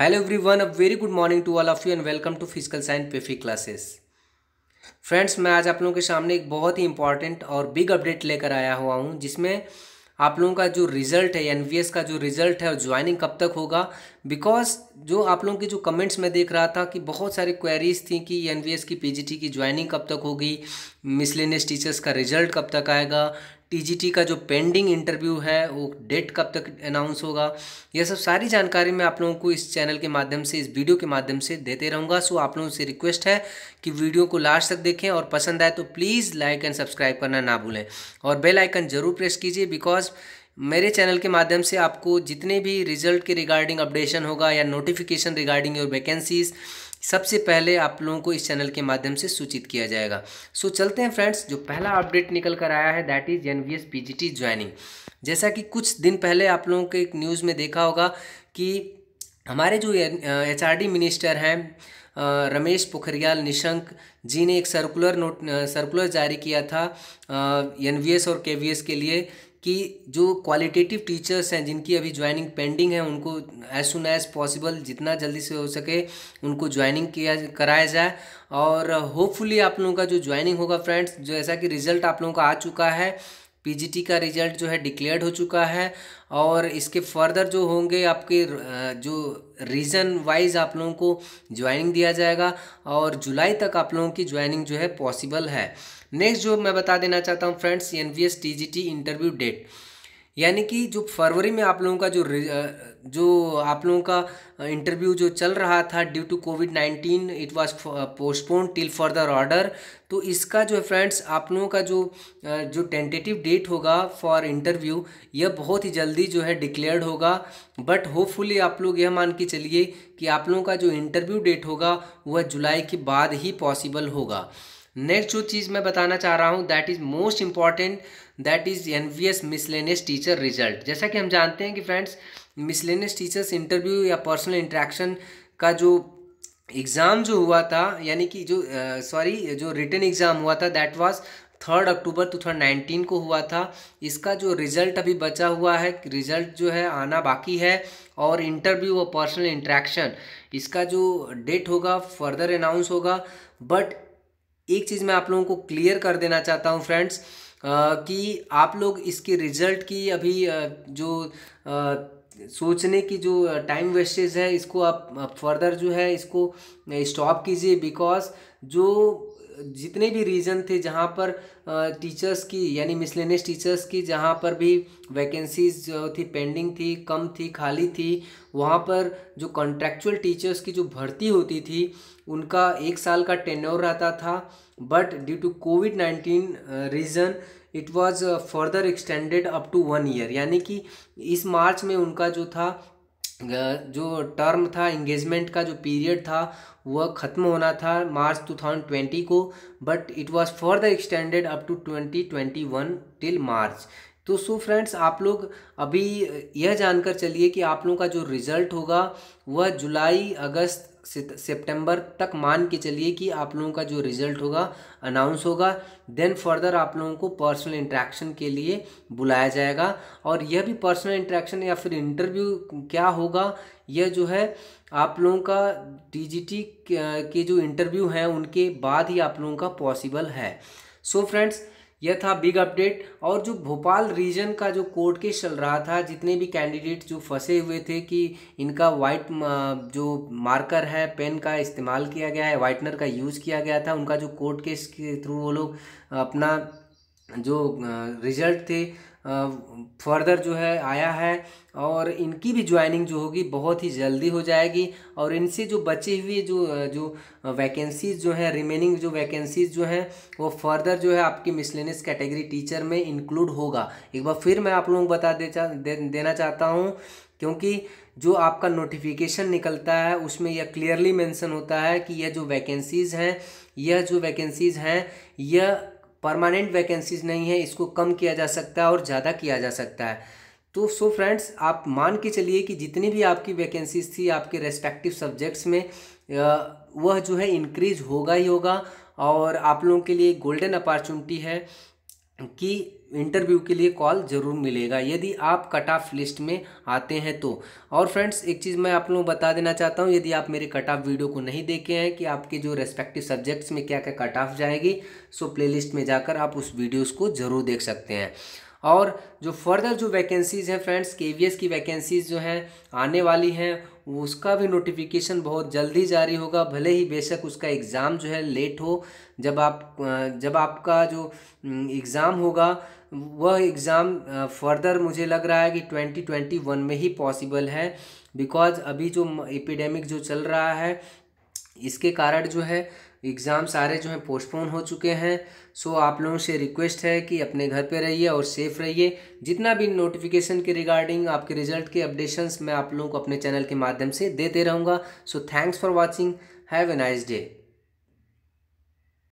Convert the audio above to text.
hello everyone a very good morning to all of you and welcome to physical science पेफी classes friends मैं आज आप लोगों के सामने एक बहुत ही इंपॉर्टेंट और बिग अपडेट लेकर आया हुआ हूँ जिसमें आप लोगों का जो रिजल्ट है एन का जो रिजल्ट है और ज्वाइनिंग कब तक होगा बिकॉज जो आप लोगों की जो कमेंट्स में देख रहा था कि बहुत सारी क्वेरीज थी कि एन की पी की ज्वाइनिंग कब तक होगी मिसलिनियस टीचर्स का रिजल्ट कब तक आएगा टीजीटी का जो पेंडिंग इंटरव्यू है वो डेट कब तक अनाउंस होगा यह सब सारी जानकारी मैं आप लोगों को इस चैनल के माध्यम से इस वीडियो के माध्यम से देते रहूँगा सो आप लोगों से रिक्वेस्ट है कि वीडियो को लास्ट तक देखें और पसंद आए तो प्लीज़ लाइक एंड सब्सक्राइब करना ना भूलें और बेल आइकन ज़रूर प्रेस कीजिए बिकॉज मेरे चैनल के माध्यम से आपको जितने भी रिजल्ट के रिगार्डिंग अपडेशन होगा या नोटिफिकेशन रिगार्डिंग योर वैकेंसीज़ सबसे पहले आप लोगों को इस चैनल के माध्यम से सूचित किया जाएगा सो so, चलते हैं फ्रेंड्स जो पहला अपडेट निकल कर आया है that is N V S P G T joining जैसा कि कुछ दिन पहले आप लोगों के एक न्यूज़ में देखा होगा कि हमारे जो एच आर डी मिनिस्टर हैं रमेश पोखरियाल निशंक जी ने एक सर्कुलर नोट सर्कुलर जारी किया था एन वी एस और के वी एस के लिए कि जो क्वालिटेटिव टीचर्स हैं जिनकी अभी ज्वाइनिंग पेंडिंग है उनको एज सुन एज पॉसिबल जितना जल्दी से हो सके उनको ज्वाइनिंग किया कराया जाए और होपफुली आप लोगों का जो ज्वाइनिंग होगा फ्रेंड्स जैसा कि रिजल्ट आप लोगों का आ चुका है पीजीटी का रिजल्ट जो है डिक्लेयर्ड हो चुका है और इसके फर्दर जो होंगे आपके जो रीज़न वाइज आप लोगों को ज्वाइनिंग दिया जाएगा और जुलाई तक आप लोगों की ज्वाइनिंग जो है पॉसिबल है नेक्स्ट जो मैं बता देना चाहता हूँ friends N V S T G T interview date यानी कि जो फरवरी में आप लोगों का जो जो आप लोगों का इंटरव्यू जो चल रहा था due to COVID nineteen it was postpone till further order तो इसका जो है फ्रेंड्स आप लोगों का जो जो टेंटेटिव डेट होगा फॉर इंटरव्यू यह बहुत ही जल्दी जो है डिक्लेयर्ड होगा बट होपफुली आप लोग यह मान के चलिए कि आप लोगों का जो इंटरव्यू डेट होगा वह जुलाई के बाद ही पॉसिबल होगा नेक्स्ट जो चीज़ मैं बताना चाह रहा हूँ that is most important that is N V S miscellaneous teacher result जैसा कि हम जानते हैं कि फ्रेंड्स मिसलेनियस टीचर्स इंटरव्यू या पर्सनल इंट्रैक्शन का जो एग्ज़ाम जो हुआ था यानी कि जो सॉरी जो रिटर्न एग्ज़ाम हुआ था that was third October two thousand nineteen को हुआ था इसका जो रिज़ल्ट अभी बचा हुआ है रिज़ल्ट जो है आना बाकी है और इंटरव्यू और पर्सनल इंट्रैक्शन इसका जो डेट होगा फर्दर अनाउंस होगा बट एक चीज़ मैं आप लोगों को क्लियर कर देना चाहता हूँ फ्रेंड्स कि आप लोग इसके रिजल्ट की अभी जो सोचने की जो टाइम वेस्टेज है इसको आप फर्दर जो है इसको स्टॉप कीजिए बिकॉज जो जितने भी रीजन थे जहाँ पर टीचर्स की यानी मिसलेनियस टीचर्स की जहाँ पर भी वैकेंसीज जो थी पेंडिंग थी कम थी खाली थी वहाँ पर जो कॉन्ट्रेक्चुअल टीचर्स की जो भर्ती होती थी उनका एक साल का टेन्योर रहता था but due to COVID nineteen reason it was further extended up to one year यानी कि इस मार्च में उनका जो था जो टर्म था इंगेजमेंट का जो पीरियड था वह ख़त्म होना था मार्च 2020 को but it was further extended up to 2021 till March तो सो फ्रेंड्स आप लोग अभी यह जानकर चलिए कि आप लोगों का जो रिज़ल्ट होगा वह जुलाई अगस्त सितंबर तक मान के चलिए कि आप लोगों का जो रिज़ल्ट होगा अनाउंस होगा देन फर्दर आप लोगों को पर्सनल इंट्रैक्शन के लिए बुलाया जाएगा और यह भी पर्सनल इंट्रैक्शन या फिर इंटरव्यू क्या होगा यह जो है आप लोगों का डी के जो इंटरव्यू हैं उनके बाद ही आप लोगों का पॉसिबल है सो so फ्रेंड्स यह था बिग अपडेट और जो भोपाल रीजन का जो कोर्ट केस चल रहा था जितने भी कैंडिडेट जो फंसे हुए थे कि इनका वाइट जो मार्कर है पेन का इस्तेमाल किया गया है वाइटनर का यूज़ किया गया था उनका जो कोर्ट केस के थ्रू वो लोग अपना जो रिजल्ट थे फर्दर जो है आया है और इनकी भी ज्वाइनिंग जो होगी बहुत ही जल्दी हो जाएगी और इनसे जो बची हुई जो जो वैकेंसीज़ जो हैं रिमेनिंग जो वैकेंसीज़ जो हैं वो फर्दर जो है आपकी मिसलेनियस कैटेगरी टीचर में इंक्लूड होगा एक बार फिर मैं आप लोगों को बता दे, दे देना चाहता हूँ क्योंकि जो आपका नोटिफिकेशन निकलता है उसमें यह क्लियरली मेंशन होता है कि यह जो वैकेंसीज़ हैं यह जो वैकेंसीज़ हैं यह परमानेंट वैकेंसीज नहीं है इसको कम किया जा सकता है और ज़्यादा किया जा सकता है तो सो फ्रेंड्स आप मान के चलिए कि जितनी भी आपकी वैकेंसीज थी आपके रेस्पेक्टिव सब्जेक्ट्स में वह जो है इंक्रीज होगा ही होगा और आप लोगों के लिए गोल्डन अपॉर्चुनिटी है कि इंटरव्यू के लिए कॉल ज़रूर मिलेगा यदि आप कट ऑफ लिस्ट में आते हैं तो और फ्रेंड्स एक चीज़ मैं आप लोगों को बता देना चाहता हूँ यदि आप मेरे कट ऑफ वीडियो को नहीं देखे हैं कि आपके जो रेस्पेक्टिव सब्जेक्ट्स में क्या क्या कट ऑफ जाएगी सो प्लेलिस्ट में जाकर आप उस वीडियोज़ को ज़रूर देख सकते हैं और जो फर्दर जो वैकेंसीज़ हैं फ्रेंड्स के की वैकेंसीज़ जो हैं आने वाली हैं उसका भी नोटिफिकेशन बहुत जल्दी जारी होगा भले ही बेशक उसका एग्ज़ाम जो है लेट हो जब आप जब आपका जो एग्ज़ाम होगा वह एग्ज़ाम फर्दर मुझे लग रहा है कि ट्वेंटी ट्वेंटी वन में ही पॉसिबल है बिकॉज अभी जो एपिडेमिक जो चल रहा है इसके कारण जो है एग्ज़ाम सारे जो हैं पोस्टपोन हो चुके हैं सो आप लोगों से रिक्वेस्ट है कि अपने घर पे रहिए और सेफ़ रहिए जितना भी नोटिफिकेशन के रिगार्डिंग आपके रिजल्ट के अपडेशंस मैं आप लोगों को अपने चैनल के माध्यम से देते रहूँगा so thanks for watching have a nice day